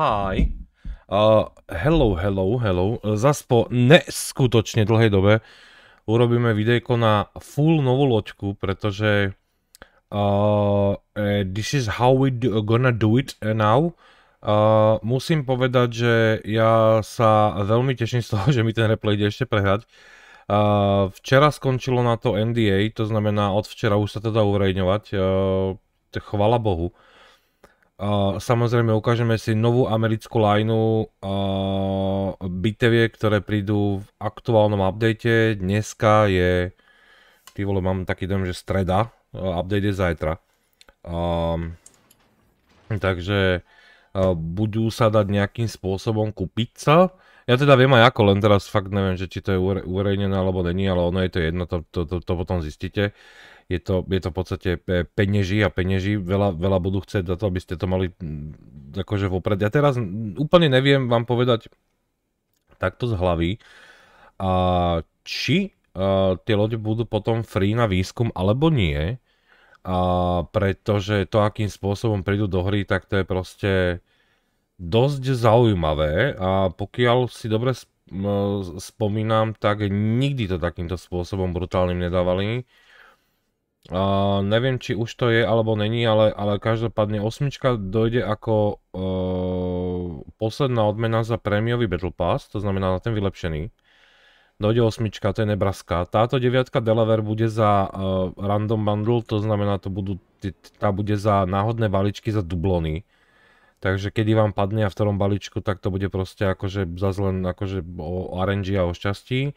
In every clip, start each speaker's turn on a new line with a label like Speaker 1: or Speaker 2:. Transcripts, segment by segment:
Speaker 1: Hi. Uh, hello, hello, hello. Zas po neskutočne dlhej dobe urobíme videjko na full novú loďku, pretože uh, eh, this is how we do, gonna do it now. Uh, musím povedať, že ja sa veľmi teším z toho, že mi ten replay ide ešte prehrať. Uh, včera skončilo na to NDA, to znamená od včera už sa to dá uverejňovať. Uh, chvala Bohu. Uh, samozrejme ukážeme si novú americkú lineu uh, bitevie, ktoré prídu v aktuálnom update. Dneska je, ty vole, mám taký dojem, že streda, uh, update je zajtra. Um, takže uh, budú sa dať nejakým spôsobom kúpiť sa. Ja teda viem aj ako, len teraz fakt neviem, že či to je uverejnené alebo není, ale ono je to jedno, to, to, to, to potom zistíte. Uh, je to, je to v podstate e, peňeží a peňaží, veľa, veľa budú chcieť za to, aby ste to mali akože vopred. Ja teraz úplne neviem vám povedať takto z hlavy, a či a, e, tie lode budú potom free na výskum alebo nie, a, pretože to, akým spôsobom prídu do hry, tak to je proste dosť zaujímavé a pokiaľ si dobre spomínam, tak nikdy to takýmto spôsobom brutálnym nedávali neviem, či už to je alebo není, ale, ale každopádne osmička dojde ako uh, posledná odmena za prémiový Battle Pass, to znamená na ten vylepšený. Dojde osmička, to je Nebraska. Táto deviatka Delaware bude za uh, random bundle, to znamená, to budú, tá bude za náhodné balíčky za dublony. Takže kedy vám padne a v ktorom balíčku, tak to bude proste akože zase len akože o RNG a o šťastí. Uh,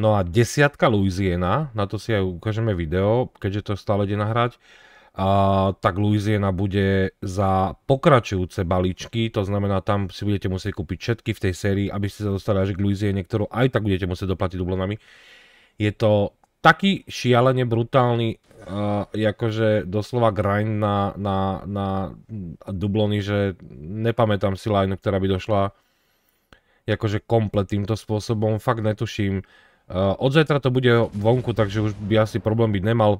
Speaker 1: No a desiatka Louisiana, na to si aj ukážeme video, keďže to stále ide nahrať, a, tak Louisiana bude za pokračujúce balíčky, to znamená, tam si budete musieť kúpiť všetky v tej sérii, aby ste sa dostali až k Louisiane, ktorú aj tak budete musieť doplatiť dublonami. Je to taký šialene brutálny uh, akože doslova grind na, na, na dublony, že nepamätám si lineu, ktorá by došla akože komplet týmto spôsobom, fakt netuším. Uh, Eh, od zajtra to bude vonku, takže už by asi problém byť nemal.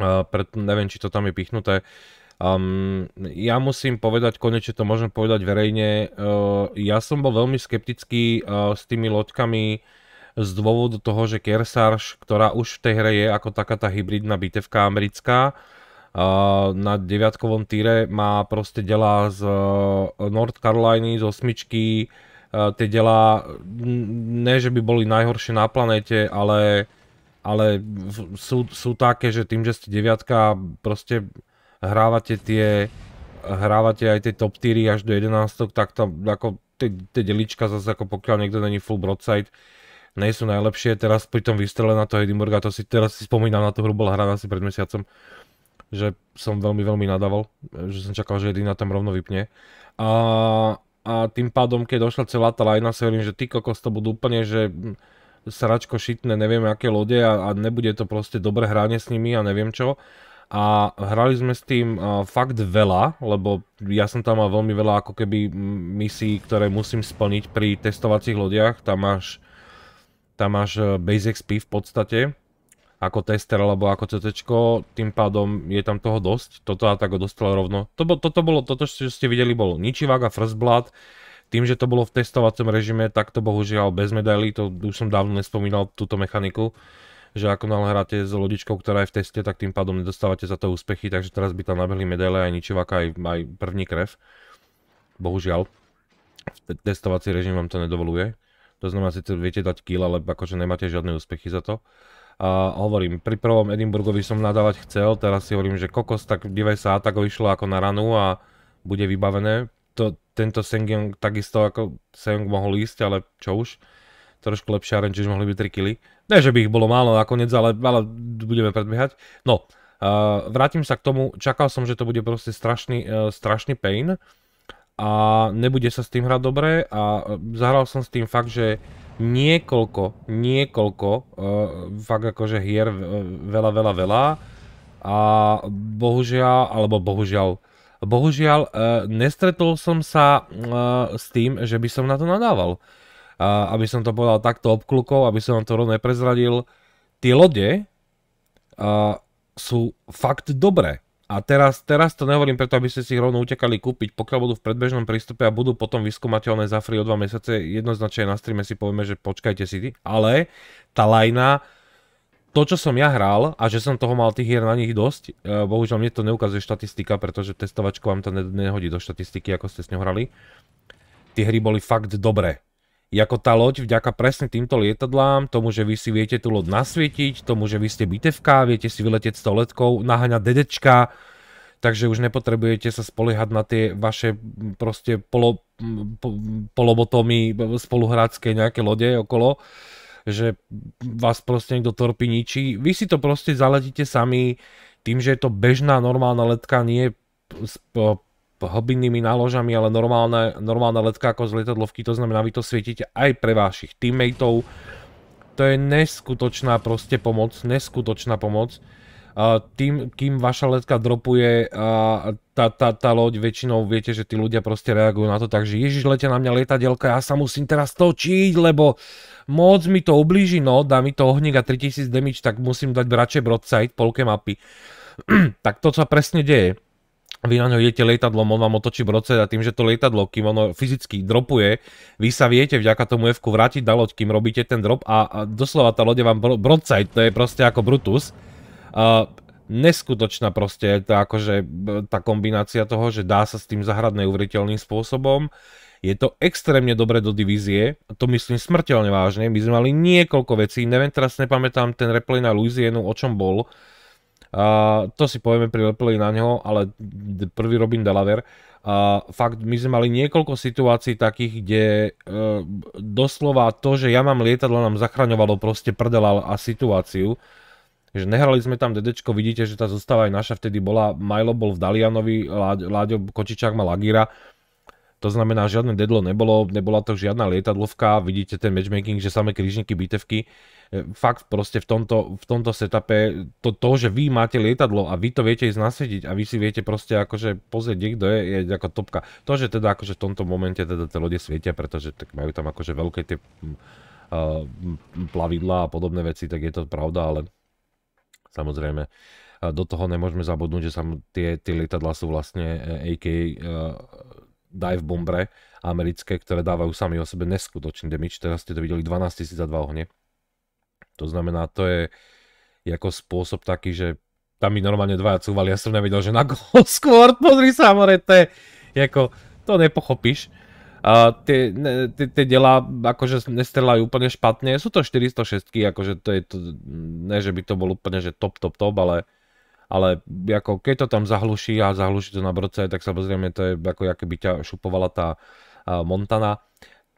Speaker 1: Eh, pred, neviem, či to tam je pichnuté. ja musím povedať, konečne to môžem povedať verejne, eh, ja som bol veľmi skeptický s tými loďkami z dôvodu toho, že Kersarš, ktorá už v tej hre je ako taká tá hybridná bitevka americká, na deviatkovom týre má proste dela z North Caroliny, z osmičky, Eh, tie dela, ne že by boli najhoršie na planete, ale, ale sú, sú také, že tým, že ste deviatka, proste hrávate tie, hrávate aj tie top 4 až do 11, tak tam ako tie, delička zase ako pokiaľ niekto není full broadside, nie sú najlepšie. Teraz pri tom výstrele na toho Edimburga, to si teraz si spomínam na tú hru bola hraná asi pred mesiacom, že som veľmi, veľmi nadával, že som čakal, že Edina tam rovno vypne. A, a tým pádom, keď došla celá tá lajna, sa hovorím, že ty kokos to budú úplne, že sračko šitné, neviem aké lode a, a nebude to proste dobré hranie s nimi a neviem čo. A hrali sme s tým uh, fakt veľa, lebo ja som tam mal veľmi veľa ako keby misií, ktoré musím splniť pri testovacích lodiach. Tam máš, tam máš e, base XP v podstate ako tester alebo ako CTčko, tým pádom je tam toho dosť. Toto ho dostal rovno. toto bolo, toto, čo ste videli, bolo Ničivák a First Blood. Tým, že to bolo v testovacom režime, tak to bohužiaľ bez medailí, to už som dávno nespomínal túto mechaniku, že ako náhle hráte s lodičkou, ktorá je v teste, tak tým pádom nedostávate za to úspechy, takže teraz by tam nabehli medaile aj ničivák aj, aj první krev. Bohužiaľ. Testovací režim vám to nedovoluje. To znamená, že viete dať kill, ale akože nemáte žiadne úspechy za to. A hovorím, pri prvom Edimburgovi som nadávať chcel, teraz si hovorím, že kokos, tak divaj sa tak vyšlo ako na ranu a bude vybavené. To, tento Sengion takisto ako Sengion mohol ísť, ale čo už. Trošku lepšia range, mohli byť 3 kily. Ne, že by ich bolo málo nakoniec, ale, ale budeme predbiehať. No, uh, vrátim sa k tomu, čakal som, že to bude proste strašný, uh, strašný pain a nebude sa s tým hrať dobre a e, zahral som s tým fakt, že niekoľko, niekoľko, uh, fakt akože hier e, veľa, veľa, veľa a bohužiaľ, alebo bohužiaľ, bohužiaľ, uh, nestretol som sa uh, s tým, že by som na to nadával. Uh, aby som to povedal takto obklukov, aby som vám to rovno neprezradil. tie lode uh, sú fakt dobré. A teraz, teraz to nehovorím preto, aby ste si ich rovno utekali kúpiť, pokiaľ budú v predbežnom prístupe a budú potom vyskúmateľné za free o 2 mesiace, jednoznačne na streame si povieme, že počkajte si ty. Ale tá lajna, to, čo som ja hral a že som toho mal tých hier na nich dosť, e, bohužiaľ mne to neukazuje štatistika, pretože testovačka vám to nehodí do štatistiky, ako ste s ňou hrali. Tie hry boli fakt dobré ako tá loď vďaka presne týmto lietadlám, tomu, že vy si viete tú loď nasvietiť, tomu, že vy ste bitevka, viete si vyletieť s tou letkou, naháňa dedečka, takže už nepotrebujete sa spoliehať na tie vaše proste polo, po, polobotomy spoluhrácké nejaké lode okolo, že vás proste niekto torpí ničí. Vy si to proste zaletíte sami tým, že je to bežná normálna letka, nie hlbinnými náložami, ale normálna letka ako z letadlovky, to znamená, vy to svietíte aj pre vašich teammateov. To je neskutočná proste pomoc, neskutočná pomoc. Uh, tým, kým vaša letka dropuje uh, tá, tá, tá loď, väčšinou viete, že tí ľudia proste reagujú na to tak, že ježiš, letia na mňa lietadelka, ja sa musím teraz točiť, lebo moc mi to ublíži, no, dá mi to ohník a 3000 damage, tak musím dať radšej broadside, polke mapy. tak to sa presne deje vy na ňo idete lietadlom, on vám otočí broce a tým, že to lietadlo, kým ono fyzicky dropuje, vy sa viete vďaka tomu f vrátiť na loď, kým robíte ten drop a, a doslova tá lode vám bro, to je proste ako Brutus. Uh, neskutočná proste je to akože tá kombinácia toho, že dá sa s tým zahrať neuveriteľným spôsobom. Je to extrémne dobre do divízie, to myslím smrteľne vážne, my sme mali niekoľko vecí, neviem, teraz nepamätám ten replay na Louisianu, o čom bol, uh, to si povieme prilepili na ňo, ale prvý Robin delaver. A uh, fakt, my sme mali niekoľko situácií takých, kde uh, doslova to, že ja mám lietadlo, nám zachraňovalo proste prdel a situáciu. Že nehrali sme tam dedečko, vidíte, že tá zostáva aj naša vtedy bola, Milo bol v Dalianovi, Láďo Kočičák mal Agira to znamená, žiadne dedlo nebolo, nebola to žiadna lietadlovka, vidíte ten matchmaking, že samé krížniky, bitevky. E, fakt proste v tomto, v tomto setupe, to, to, že vy máte lietadlo a vy to viete ísť nasediť a vy si viete proste akože pozrieť, niekto je, je ako topka. To, že teda akože v tomto momente teda tie lode svietia, pretože tak majú tam akože veľké tie uh, plavidlá a podobné veci, tak je to pravda, ale samozrejme do toho nemôžeme zabudnúť, že sa tie, tie lietadla sú vlastne e, AK uh, e, dive bombre americké, ktoré dávajú sami o sebe neskutočný damage. Teraz ste to videli 12 000 za dva ohne. To znamená, to je ako spôsob taký, že tam mi normálne dvaja cúvali, ja som nevedel, že na gol skôr, pozri sa, more, to je, ako, to nepochopíš. A tie, ne, tie, tie dela akože nestrelajú úplne špatne, sú to 406, akože to je, to, ne že by to bol úplne, že top, top, top, ale ale ako keď to tam zahluší a zahluší to na broce, tak samozrejme to je ako by ťa šupovala tá Montana.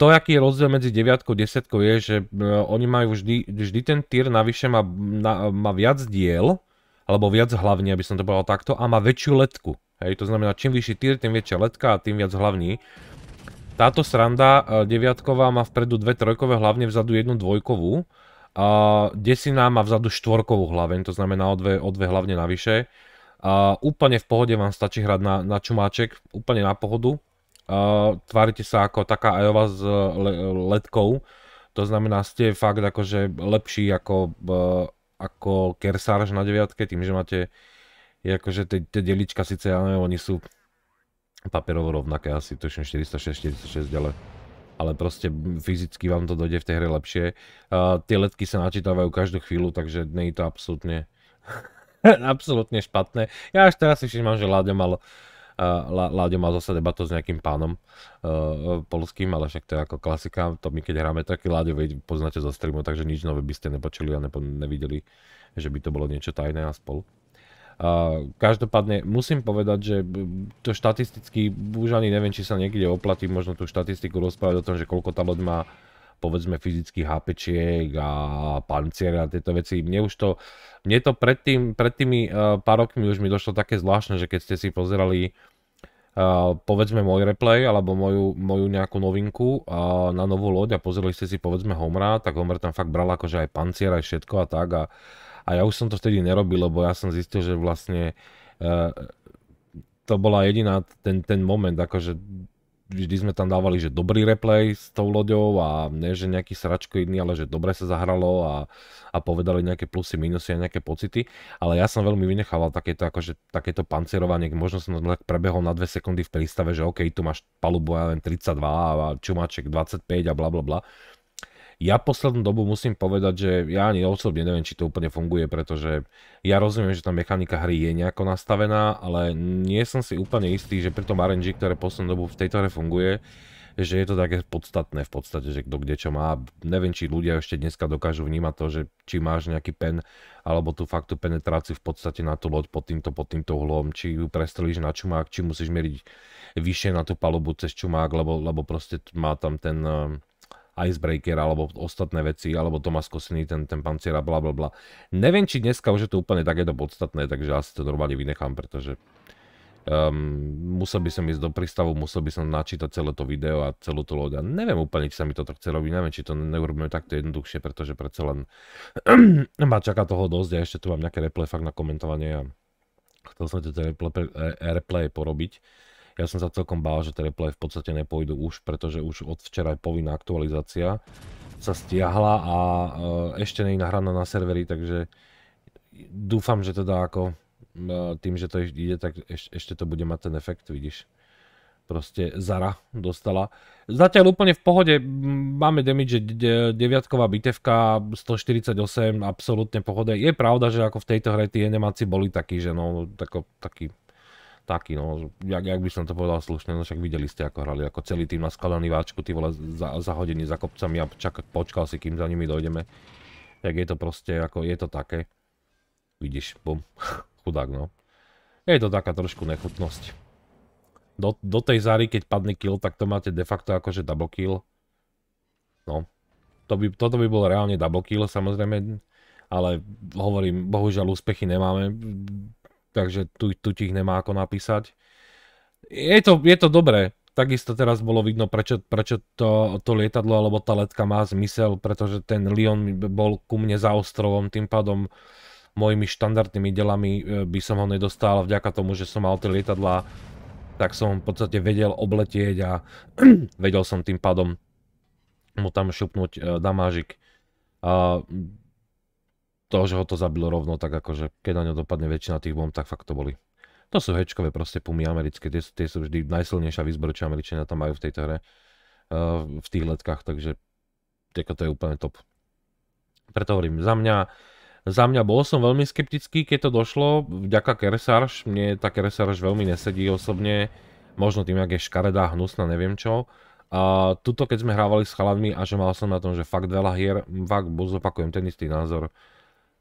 Speaker 1: To, aký je rozdiel medzi 9 a 10 je, že e, oni majú vždy, vždy ten tier navyše má, na, má viac diel, alebo viac hlavní, aby som to povedal takto, a má väčšiu letku. Hej, to znamená, čím vyšší tier, tým väčšia letka a tým viac hlavní. Táto sranda e, deviatková má vpredu dve trojkové, hlavne vzadu jednu dvojkovú. A desina má vzadu štvorkovú hlaveň, to znamená o dve, o dve hlavne navyše. úplne v pohode vám stačí hrať na, na čumáček, úplne na pohodu. A tvárite sa ako taká ajova s le, letkou, to znamená ste fakt akože lepší ako, e, ako Kersarž na deviatke, tým, že máte akože tie, tie delička síce, ja neviem, oni sú papierovo rovnaké asi, tuším 406, 406 ďalej ale proste fyzicky vám to dojde v tej hre lepšie. Uh, tie letky sa načítavajú každú chvíľu, takže nie je to absolútne, absolútne špatné. Ja až teraz si všimám, že Láďo mal, uh, Láďo mal zase debatu s nejakým pánom uh, polským, ale však to je ako klasika, to my keď hráme taký Láďo, vy poznáte zo streamu, takže nič nové by ste nepočuli a nepo, nevideli, že by to bolo niečo tajné a spolu každopádne musím povedať, že to štatisticky, už ani neviem, či sa niekde oplatí možno tú štatistiku rozprávať o tom, že koľko tá loď má povedzme fyzických HPčiek a pancier a tieto veci. Mne už to, mne to pred, tým, pred tými uh, pár rokmi už mi došlo také zvláštne, že keď ste si pozerali Uh, povedzme môj replay alebo moju, moju nejakú novinku uh, na novú loď a pozreli ste si povedzme Homera, tak Homer tam fakt bral akože aj pancier, aj všetko a tak a a ja už som to vtedy nerobil, lebo ja som zistil, že vlastne e, to bola jediná ten, ten moment, akože vždy sme tam dávali, že dobrý replay s tou loďou a ne, že nejaký iný, ale že dobre sa zahralo a, a povedali nejaké plusy, minusy a nejaké pocity. Ale ja som veľmi vynechával takéto, akože, takéto pancerovanie, možno som tak prebehol na 2 sekundy v prístave, že OK, tu máš palubu, ja len 32 a čumaček 25 a bla bla bla. Ja poslednú dobu musím povedať, že ja ani osobne neviem, či to úplne funguje, pretože ja rozumiem, že tá mechanika hry je nejako nastavená, ale nie som si úplne istý, že pri tom RNG, ktoré poslednú dobu v tejto hre funguje, že je to také podstatné v podstate, že kto kde čo má. Neviem, či ľudia ešte dneska dokážu vnímať to, že či máš nejaký pen alebo tú faktu penetráciu v podstate na tú loď pod týmto, pod týmto uhlom, či ju prestrelíš na čumák, či musíš meriť vyššie na tú palubu cez čumák, lebo, lebo proste má tam ten ehm, Icebreaker alebo ostatné veci, alebo Tomas Kosiny, ten, ten a bla bla bla. Neviem, či dneska už je to úplne takéto podstatné, takže asi to normálne vynechám, pretože um, musel by som ísť do prístavu, musel by som načítať celé to video a celú tú loď a neviem úplne, či sa mi toto chce robiť, neviem, či to neurobíme takto jednoduchšie, pretože predsa len ma čaká toho dosť a ešte tu mám nejaké replay fakt na komentovanie a chcel som tie replay, e, e, replay porobiť ja som sa celkom bál, že tie replay v podstate nepôjdu už, pretože už od včera je povinná aktualizácia sa stiahla a e, ešte není nahrána nahraná na servery, takže dúfam, že teda ako e, tým, že to ide, tak ešte to bude mať ten efekt, vidíš proste Zara dostala. Zatiaľ úplne v pohode, máme damage, deviatková bitevka, 148, absolútne pohode. Je pravda, že ako v tejto hre tie animáci boli takí, že no, tako, taký taký, no, jak, jak by som to povedal slušne, no však videli ste, ako hrali, ako celý tým naskladaný váčku, ty vole, za, zahodení za kopcami a čak, počkal si, kým za nimi dojdeme. Tak je to proste, ako, je to také. Vidíš, bum, chudák, no. Je to taká trošku nechutnosť. Do, do tej zary, keď padne kill, tak to máte de facto akože double kill. No. To by, toto by bol reálne double kill, samozrejme. Ale hovorím, bohužiaľ úspechy nemáme takže tu, tu ich nemá ako napísať. Je to, je to dobré, takisto teraz bolo vidno, prečo, prečo to, to lietadlo alebo tá letka má zmysel, pretože ten Lion bol ku mne za ostrovom, tým pádom mojimi štandardnými delami e, by som ho nedostal, vďaka tomu, že som mal tie lietadlá, tak som v podstate vedel obletieť a vedel som tým pádom mu tam šupnúť e, damážik. A toho, že ho to zabilo rovno, tak akože keď na ňo dopadne väčšina tých bomb, tak fakt to boli. To sú hečkové proste pumy americké, tie, tie sú vždy najsilnejšia výzbroj, čo Američania tam majú v tejto hre, uh, v tých letkách, takže to je úplne top. Preto hovorím, za mňa, za mňa bol som veľmi skeptický, keď to došlo, vďaka Keresarš, mne tá Keresarš veľmi nesedí osobne, možno tým, jak je škaredá, hnusná, neviem čo. A tuto, keď sme hrávali s chalanmi a že mal som na tom, že fakt veľa hier, fakt zopakujem ten istý názor.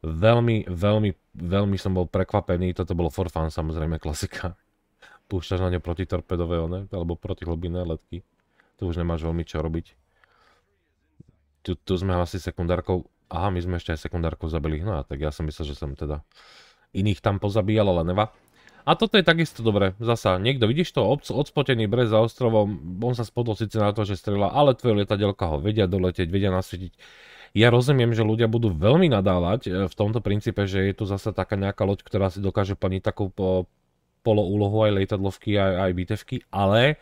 Speaker 1: Veľmi, veľmi, veľmi som bol prekvapený, toto bolo for fun, samozrejme, klasika. Púšťaš na ne protitorpedové, one, alebo protihlbinné letky. Tu už nemáš veľmi čo robiť. Tu, tu sme asi sekundárkou, aha, my sme ešte aj sekundárkou zabili, no a tak ja som myslel, že som teda iných tam pozabíjal, ale neva. A toto je takisto dobre. Zasa, niekto, vidíš to, odspotený brez za ostrovom, on sa spodol síce na to, že strela, ale tvoje lietadielka ho vedia doletieť, vedia nasvietiť ja rozumiem, že ľudia budú veľmi nadávať e, v tomto princípe, že je tu zase taká nejaká loď, ktorá si dokáže plniť takú po, poloúlohu aj lietadlovky, aj, aj bitevky, ale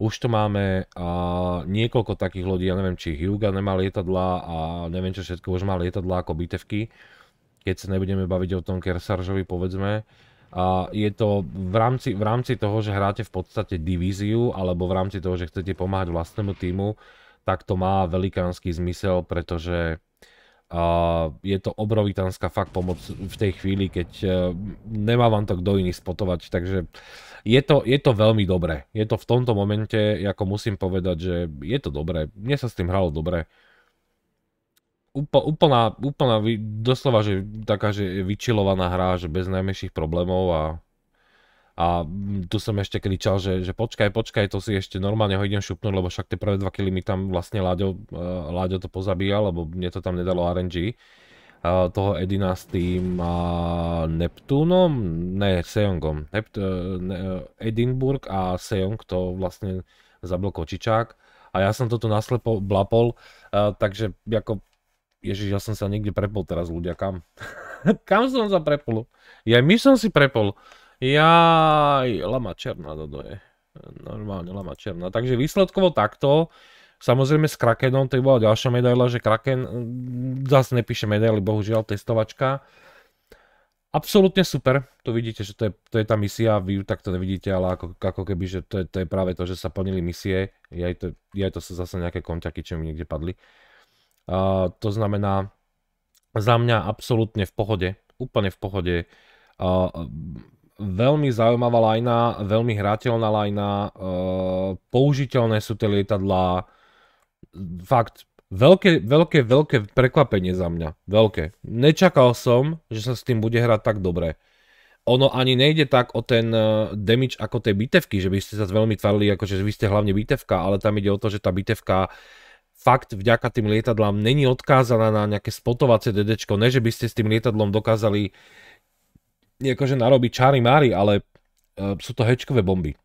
Speaker 1: už tu máme a, niekoľko takých lodí, ja neviem, či Hyuga nemá lietadla a neviem čo všetko, už má lietadla ako bitevky, keď sa nebudeme baviť o tom Kersaržovi, povedzme. A je to v rámci, v rámci toho, že hráte v podstate divíziu, alebo v rámci toho, že chcete pomáhať vlastnému týmu, tak to má velikánsky zmysel, pretože je to obrovitánska fakt pomoc v tej chvíli, keď e, nemá vám to kdo iný spotovať, takže je to, je to veľmi dobré. Je to v tomto momente, ako musím povedať, že je to dobré. Mne sa s tým hralo dobre. Úpl, úplná, úplná, doslova, že taká, že vyčilovaná hra, že bez najmäších problémov a a mm, tu som ešte kričal, že, že počkaj, počkaj, to si ešte normálne ho idem šupnúť, lebo však tie prvé dva kily mi tam vlastne Láďo, uh, Láďo to pozabíja, lebo mne to tam nedalo RNG. Uh, e, toho Edina s tým uh, Neptúnom, ne, Sejongom. Nept, uh, ne, Edinburgh a Sejong to vlastne zabil Kočičák. A ja som toto naslepo blapol, uh, takže ako Ježiš, ja som sa niekde prepol teraz, ľudia, kam? kam som sa prepol? Ja myš som si prepol. Jaj, lama černá toto je. Normálne lama černá. Takže výsledkovo takto. Samozrejme s Krakenom, to bola ďalšia medaila, že Kraken mm, zase nepíše medaily, bohužiaľ, testovačka. Absolútne super, tu vidíte, že to je, to je tá misia, vy ju takto nevidíte, ale ako, ako keby, že to je, to je práve to, že sa plnili misie, aj to, aj to sú zase nejaké konťaky, čo mi niekde padli. Uh, to znamená, za mňa absolútne v pohode, úplne v pohode. Uh, veľmi zaujímavá lajna, veľmi hrateľná lajna, e, použiteľné sú tie lietadlá, fakt veľké, veľké, veľké prekvapenie za mňa, veľké. Nečakal som, že sa s tým bude hrať tak dobre. Ono ani nejde tak o ten e, damage ako tej bitevky, že by ste sa veľmi tvarili, ako že vy ste hlavne bitevka, ale tam ide o to, že tá bitevka fakt vďaka tým lietadlám není odkázaná na nejaké spotovacie dedečko, ne že by ste s tým lietadlom dokázali uh, nie akože narobí čary mári, ale uh, sú to hečkové bomby.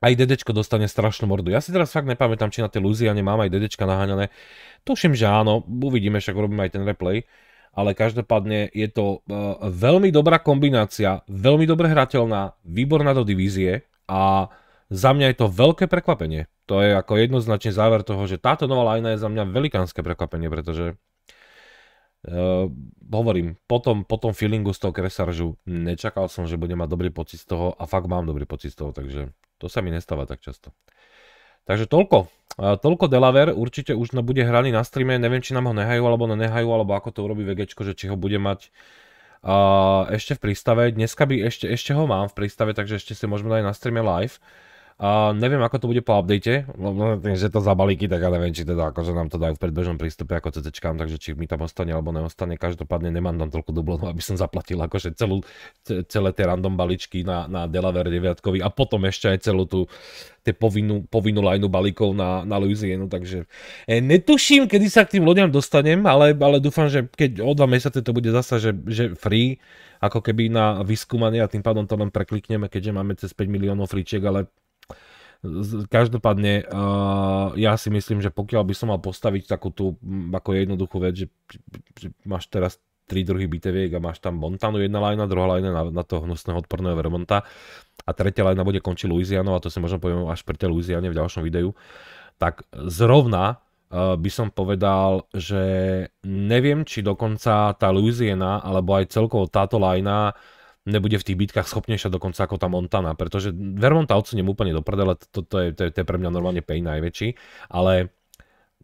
Speaker 1: Aj dedečko dostane strašnú mordu. Ja si teraz fakt nepamätám, či na tej Luziane mám aj dedečka naháňané. Tuším, že áno, uvidíme, však robím aj ten replay. Ale každopádne je to uh, veľmi dobrá kombinácia, veľmi dobre hrateľná, výborná do divízie a za mňa je to veľké prekvapenie. To je ako jednoznačne záver toho, že táto nová lajna je za mňa velikánske prekvapenie, pretože Uh, hovorím, po tom, po tom feelingu z toho kresaržu nečakal som, že budem mať dobrý pocit z toho a fakt mám dobrý pocit z toho, takže to sa mi nestáva tak často. Takže toľko. Uh, toľko Delaware, určite už na, bude hraný na streame, neviem, či nám ho nehajú alebo nenehajú, alebo ako to urobí VG, že či ho bude mať uh, ešte v prístave. Dneska by ešte, ešte ho mám v prístave, takže ešte si môžeme dať na streame live. Uh, neviem, ako to bude po update, lebo že to za balíky, tak ja neviem, či teda akože nám to dajú v predbežnom prístupe ako CC, takže či mi tam ostane alebo neostane. Každopádne nemám tam toľko dublonov, aby som zaplatil akože celú, celé tie random balíčky na, na Delaware 9 a potom ešte aj celú tú tie povinnú, povinnú lajnu balíkov na, na Louisianu, takže e, netuším, kedy sa k tým loďam dostanem, ale, ale dúfam, že keď o dva mesiace to bude zasa, že, že free, ako keby na vyskúmanie a tým pádom to len preklikneme, keďže máme cez 5 miliónov fričiek, ale Každopádne, uh, ja si myslím, že pokiaľ by som mal postaviť takú tú ako jednoduchú vec, že, že máš teraz tri druhy biteviek a máš tam Montanu jedna lajna, druhá lajna na, na toho hnusného odporného Vermonta a tretia lajna bude končiť Louisianou a to si možno poviem až pri tej Louisiane v ďalšom videu. Tak zrovna uh, by som povedal, že neviem, či dokonca tá Louisiana alebo aj celkovo táto lajna nebude v tých bitkách schopnejšia dokonca ako tá Montana, pretože Vermonta odsuniem úplne do prdele, to, to, je, to, je, to je pre mňa normálne pej najväčší, ale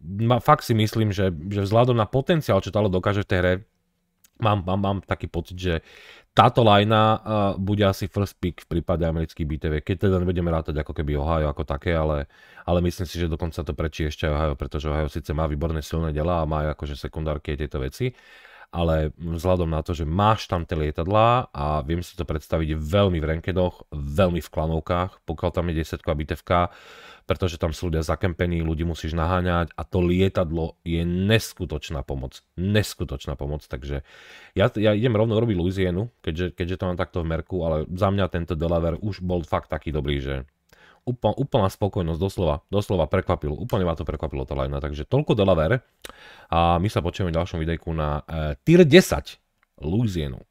Speaker 1: ma, fakt si myslím, že, že vzhľadom na potenciál, čo Talo dokáže v tej hre, mám, mám, mám taký pocit, že táto lajna uh, bude asi first pick v prípade amerických BTV, keď teda nebudeme rátať ako keby Ohio ako také, ale, ale myslím si, že dokonca to prečí ešte Ohio, pretože Ohio síce má výborné silné dela a má akože sekundárky a tieto veci, ale vzhľadom na to, že máš tam tie lietadlá a viem si to predstaviť veľmi v renkedoch, veľmi v klanovkách, pokiaľ tam je 10 a bitevka, pretože tam sú ľudia zakempení, ľudí musíš naháňať a to lietadlo je neskutočná pomoc. Neskutočná pomoc, takže ja, ja idem rovno robiť Louisianu, keďže, keďže to mám takto v merku, ale za mňa tento Delaware už bol fakt taký dobrý, že úpl, úplná spokojnosť, doslova, doslova prekvapilo, úplne ma to prekvapilo tá linea, takže toľko Delaware a my sa počujeme v ďalšom videjku na uh, Tier 10 Louisianu.